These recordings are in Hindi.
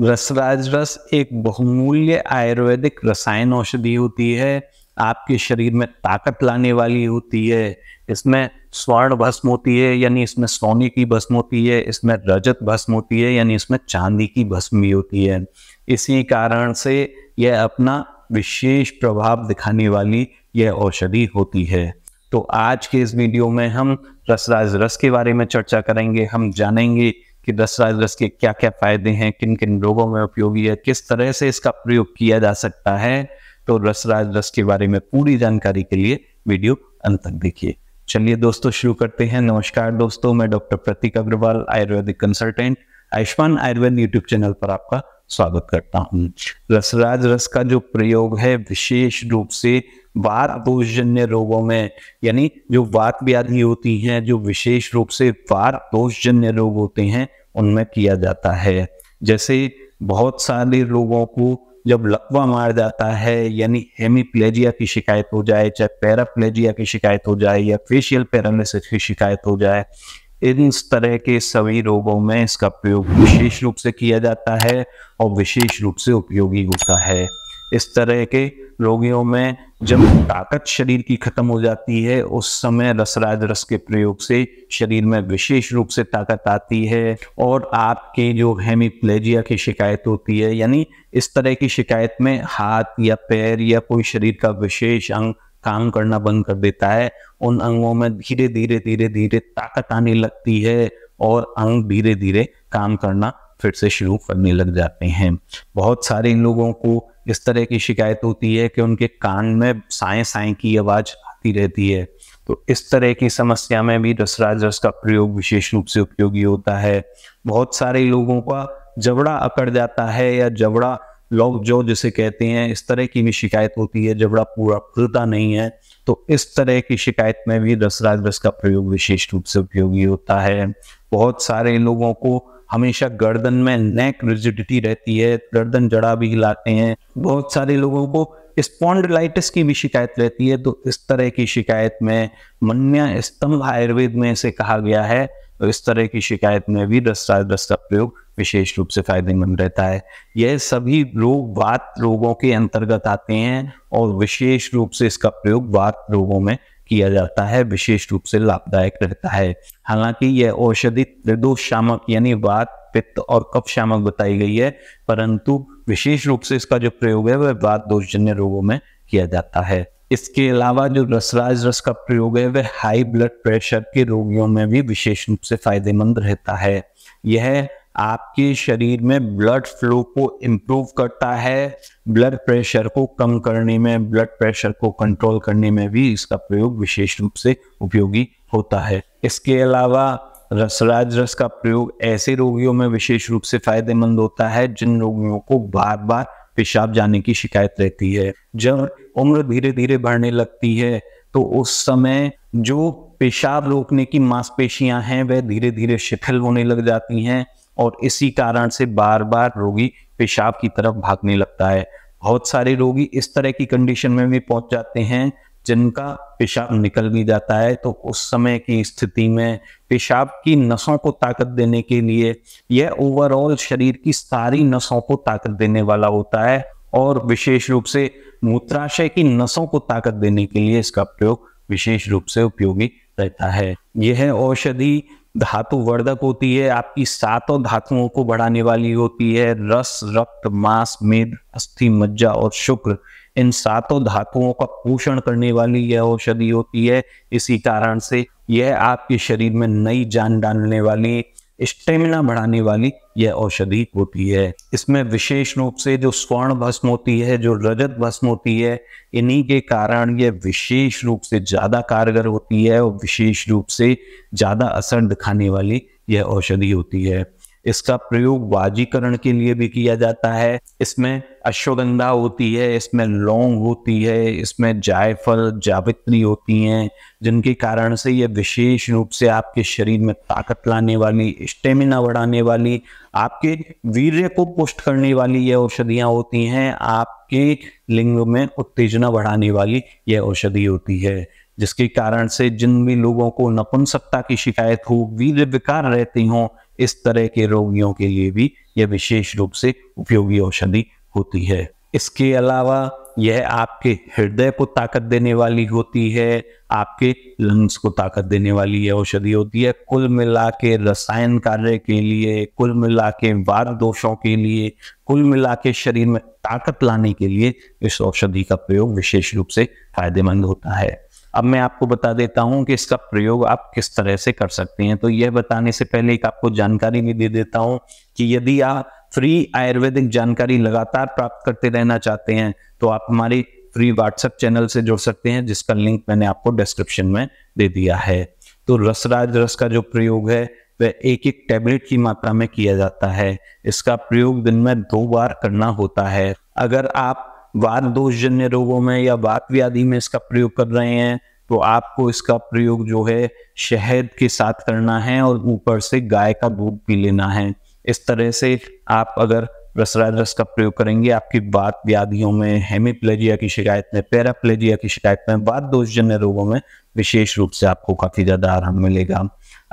रसराज रस एक बहुमूल्य आयुर्वेदिक रसायन औषधि होती है आपके शरीर में ताकत लाने वाली होती है इसमें स्वर्ण भस्म होती है यानी इसमें सोने की भस्म होती है इसमें रजत भस्म होती है यानी इसमें चांदी की भस्म भी होती है इसी कारण से यह अपना विशेष प्रभाव दिखाने वाली यह औषधि होती है तो आज के इस वीडियो में हम रसराज रस के बारे में चर्चा करेंगे हम जानेंगे कि रस के क्या क्या फायदे हैं किन किन रोगों में उपयोगी है किस तरह से इसका प्रयोग किया जा सकता है तो रसराज रस के बारे में पूरी जानकारी के लिए वीडियो अंत तक देखिए चलिए दोस्तों शुरू करते हैं नमस्कार दोस्तों मैं doctor Prateek Agarwal Ayurvedic consultant Ayushman Ayurved YouTube channel पर आपका स्वागत करता हूँ रसराज रस का जो प्रयोग है विशेष रूप से वात दोषजन्य रोगों में यानी जो वात व्याधि होती है जो विशेष रूप से वात दोषजन्य रोग होते हैं उनमें किया जाता है जैसे बहुत सारे लोगों को जब लकवा मार जाता है यानी हेमीप्लेजिया की शिकायत हो जाए चाहे पैराप्लेजिया की शिकायत हो जाए या फेशियल पैरालिसिस की शिकायत हो जाए इन तरह के सभी रोगों में इसका प्रयोग विशेष रूप से किया जाता है और विशेष रूप से उपयोगी होता है इस तरह के रोगियों में जब ताकत शरीर की खत्म हो जाती है उस समय रसराज रस के प्रयोग से शरीर में विशेष रूप से ताकत आती है और आपके जो हेमीप्लेजिया की शिकायत होती है यानी इस तरह की शिकायत में हाथ या पैर या कोई शरीर का विशेष अंग काम करना बंद कर देता है उन अंगों में धीरे धीरे धीरे धीरे ताकत आने लगती है और अंग धीरे धीरे काम करना फिर से शुरू करने लग जाते हैं बहुत सारे इन लोगों को इस तरह की शिकायत होती है कि उनके कान में साए साए की आवाज़ आती रहती है तो इस तरह की समस्या में भी रसराज रस का प्रयोग विशेष रूप से उपयोगी होता है बहुत सारे लोगों का जबड़ा अकड़ जाता है या जबड़ा लोग जो जिसे कहते हैं इस तरह की भी शिकायत होती है जबड़ा पूरा खुलता नहीं है तो इस तरह की शिकायत में भी रसराज रस का प्रयोग विशेष रूप से उपयोगी होता है बहुत सारे लोगों को हमेशा गर्दन में नेक रिजिडिटी रहती है गर्दन जड़ा भी हिलाते हैं बहुत सारे लोगों को स्पॉन्डलाइटिस की भी शिकायत रहती है तो इस तरह की शिकायत में मन्या स्तंभ आयुर्वेद में इसे कहा गया है तो इस तरह की शिकायत में भी रसराज रस का प्रयोग विशेष रूप से फायदेमंद रहता है यह सभी रोग वात रोगों के अंतर्गत आते हैं और विशेष रूप से इसका प्रयोग वात रोगों में किया जाता है विशेष रूप से लाभदायक रहता है हालांकि यह औषधि शामक यानी वात पित्त और कफ शामक बताई गई है परंतु विशेष रूप से इसका जो प्रयोग है वह वात दोषजन्य रोगों में किया जाता है इसके अलावा जो रसराज रस का प्रयोग है वह हाई ब्लड प्रेशर के रोगियों में भी विशेष रूप से फायदेमंद रहता है यह आपके शरीर में ब्लड फ्लो को इम्प्रूव करता है ब्लड प्रेशर को कम करने में ब्लड प्रेशर को कंट्रोल करने में भी इसका प्रयोग विशेष रूप से उपयोगी होता है इसके अलावा रसराज रस का प्रयोग ऐसे रोगियों में विशेष रूप से फायदेमंद होता है जिन रोगियों को बार बार पेशाब जाने की शिकायत रहती है जब उम्र धीरे धीरे बढ़ने लगती है तो उस समय जो पेशाब रोकने की मांसपेशियां हैं वह धीरे धीरे शिथिल होने लग जाती हैं और इसी कारण से बार बार रोगी पेशाब की तरफ भागने लगता है बहुत सारे रोगी इस तरह की कंडीशन में भी पहुंच जाते हैं जिनका पेशाब निकल भी जाता है तो उस समय की स्थिति में पेशाब की नसों को ताकत देने के लिए यह ओवरऑल शरीर की सारी नसों को ताकत देने वाला होता है और विशेष रूप से मूत्राशय की नसों को ताकत देने के लिए इसका प्रयोग विशेष रूप से उपयोगी रहता है यह औषधि धातु वर्धक होती है आपकी सातों धातुओं को बढ़ाने वाली होती है रस रक्त मांस मेद अस्थि मज्जा और शुक्र इन सातों धातुओं का पोषण करने वाली यह औषधि होती है इसी कारण से यह आपके शरीर में नई जान डालने वाली स्टेमिना बढ़ाने वाली यह औषधि होती है इसमें विशेष रूप से जो स्वर्ण भस्म होती है जो रजत भस्म होती है इन्हीं के कारण यह विशेष रूप से ज़्यादा कारगर होती है और विशेष रूप से ज़्यादा असर दिखाने वाली यह औषधि होती है इसका प्रयोग वाजीकरण के लिए भी किया जाता है इसमें अश्वगंधा होती है इसमें लौंग होती है इसमें जायफल जावित्री होती हैं जिनके कारण से यह विशेष रूप से आपके शरीर में ताकत लाने वाली स्टेमिना बढ़ाने वाली आपके वीर्य को पुष्ट करने वाली यह औषधियाँ होती हैं आपके लिंग में उत्तेजना बढ़ाने वाली यह औषधि होती है जिसके कारण से जिन भी लोगों को नपुंसकता की शिकायत हो वीर विकार रहती हों इस तरह के रोगियों के लिए भी यह विशेष रूप से उपयोगी औषधि होती है इसके अलावा यह आपके हृदय को ताकत देने वाली होती है आपके लंग्स को ताकत देने वाली यह औषधि होती है कुल मिला के रसायन कार्य के लिए कुल मिला के वार दोषों के लिए कुल मिला के शरीर में ताकत लाने के लिए इस औषधि का प्रयोग विशेष रूप से फायदेमंद होता है अब मैं आपको बता देता हूं कि इसका प्रयोग आप किस तरह से कर सकते हैं तो यह बताने से पहले एक आपको जानकारी भी दे देता हूं कि यदि आप फ्री आयुर्वेदिक जानकारी लगातार प्राप्त करते रहना चाहते हैं तो आप हमारी फ्री व्हाट्सएप चैनल से जुड़ सकते हैं जिसका लिंक मैंने आपको डिस्क्रिप्शन में दे दिया है तो रसराज रस का जो प्रयोग है वह एक एक टैबलेट की मात्रा में किया जाता है इसका प्रयोग दिन में दो बार करना होता है अगर आप वात दोषजन्य रोगों में या वात व्याधि में इसका प्रयोग कर रहे हैं तो आपको इसका प्रयोग जो है शहद के साथ करना है और ऊपर से गाय का दूध पी लेना है इस तरह से आप अगर रसराज रस का प्रयोग करेंगे आपकी बात व्याधियों में हेमीप्लेजिया की शिकायत में पैराप्लेजिया की शिकायत में बात दोषजन्य रोगों में विशेष रूप से आपको काफ़ी ज़्यादा आराम मिलेगा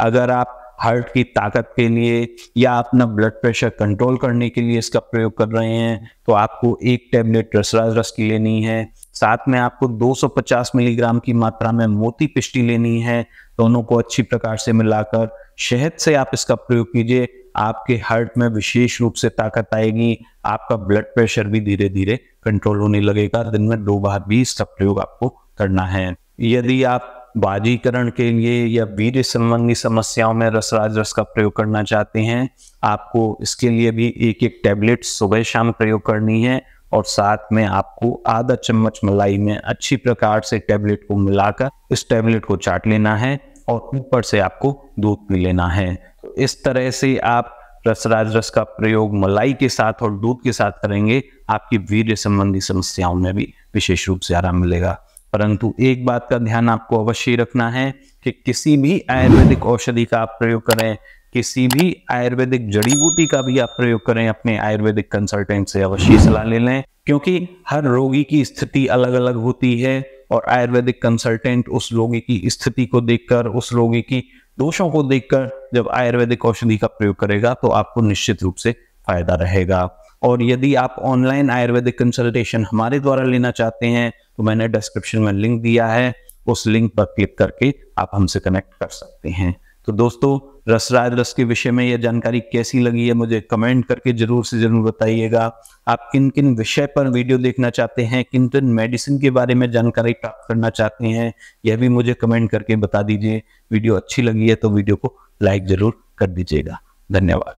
अगर आप हार्ट की ताकत के लिए या अपना ब्लड प्रेशर कंट्रोल करने के लिए इसका प्रयोग कर रहे हैं तो आपको एक टैबलेट रसराज रस की लेनी है साथ में आपको 250 मिलीग्राम की मात्रा में मोती पिष्टी लेनी है दोनों को अच्छी प्रकार से मिलाकर शहद से आप इसका प्रयोग कीजिए आपके हार्ट में विशेष रूप से ताकत आएगी आपका ब्लड प्रेशर भी धीरे धीरे कंट्रोल होने लगेगा दिन में दो बार भी इसका प्रयोग आपको करना है यदि आप बाजीकरण के लिए या वीर संबंधी समस्याओं में रसराज रस का प्रयोग करना चाहते हैं आपको इसके लिए भी एक एक टैबलेट सुबह शाम प्रयोग करनी है और साथ में आपको आधा चम्मच मलाई में अच्छी प्रकार से टैबलेट को मिलाकर इस टैबलेट को चाट लेना है और ऊपर से आपको दूध पी लेना है तो इस तरह से आप रसराज रस का प्रयोग मलाई के साथ और दूध के साथ करेंगे आपकी वीर संबंधी समस्याओं में भी विशेष रूप से आराम मिलेगा परंतु एक बात का ध्यान आपको अवश्य रखना है कि किसी भी आयुर्वेदिक औषधि का आप प्रयोग करें किसी भी आयुर्वेदिक जड़ी बूटी का भी आप प्रयोग करें अपने आयुर्वेदिक कंसल्टेंट से अवश्य सलाह ले लें क्योंकि हर रोगी की स्थिति अलग अलग होती है और आयुर्वेदिक कंसल्टेंट उस रोगी की स्थिति को देखकर उस रोगी की दोषों को देखकर जब आयुर्वेदिक औषधि का प्रयोग करेगा तो आपको निश्चित रूप से फायदा रहेगा और यदि आप ऑनलाइन आयुर्वेदिक कंसल्टेशन हमारे द्वारा लेना चाहते हैं तो मैंने डिस्क्रिप्शन में लिंक दिया है उस लिंक पर क्लिक करके आप हमसे कनेक्ट कर सकते हैं तो दोस्तों रसराज रस के विषय में यह जानकारी कैसी लगी है मुझे कमेंट करके जरूर से जरूर बताइएगा आप किन किन विषय पर वीडियो देखना चाहते हैं किन किन मेडिसिन के बारे में जानकारी प्राप्त करना चाहते हैं यह भी मुझे कमेंट करके बता दीजिए वीडियो अच्छी लगी है तो वीडियो को लाइक जरूर कर दीजिएगा धन्यवाद